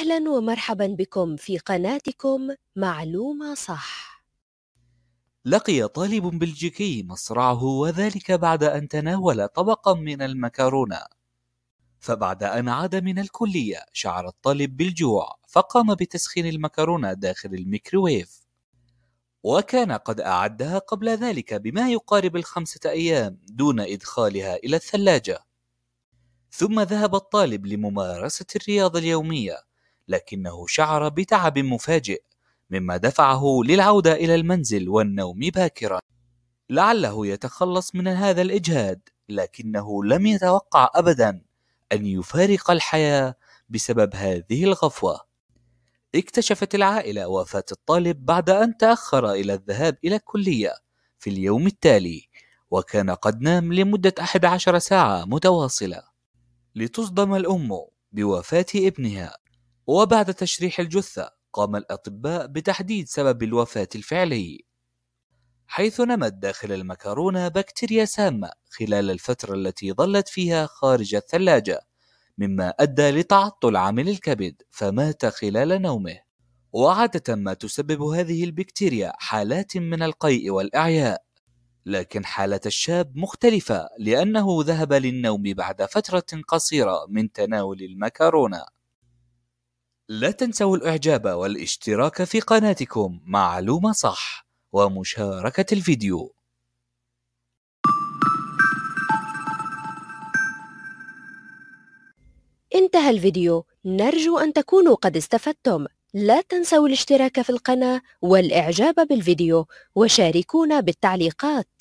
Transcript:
أهلا ومرحبا بكم في قناتكم معلومة صح. لقي طالب بلجيكي مصرعه وذلك بعد أن تناول طبقا من المكرونة. فبعد أن عاد من الكلية شعر الطالب بالجوع فقام بتسخين المكرونة داخل الميكروويف. وكان قد أعدها قبل ذلك بما يقارب الخمسة أيام دون إدخالها إلى الثلاجة. ثم ذهب الطالب لممارسة الرياضة اليومية لكنه شعر بتعب مفاجئ مما دفعه للعودة إلى المنزل والنوم باكرا لعله يتخلص من هذا الإجهاد لكنه لم يتوقع أبدا أن يفارق الحياة بسبب هذه الغفوة اكتشفت العائلة وفاة الطالب بعد أن تأخر إلى الذهاب إلى الكلية في اليوم التالي وكان قد نام لمدة 11 ساعة متواصلة لتصدم الأم بوفاة ابنها وبعد تشريح الجثة قام الأطباء بتحديد سبب الوفاة الفعلي حيث نمت داخل المكرونة بكتيريا سامة خلال الفترة التي ظلت فيها خارج الثلاجة مما أدى لتعطل عامل الكبد فمات خلال نومه وعادة ما تسبب هذه البكتيريا حالات من القيء والإعياء لكن حالة الشاب مختلفة لأنه ذهب للنوم بعد فترة قصيرة من تناول المكرونة لا تنسوا الإعجاب والاشتراك في قناتكم معلومة صح ومشاركة الفيديو انتهى الفيديو نرجو أن تكونوا قد استفدتم لا تنسوا الاشتراك في القناة والإعجاب بالفيديو وشاركونا بالتعليقات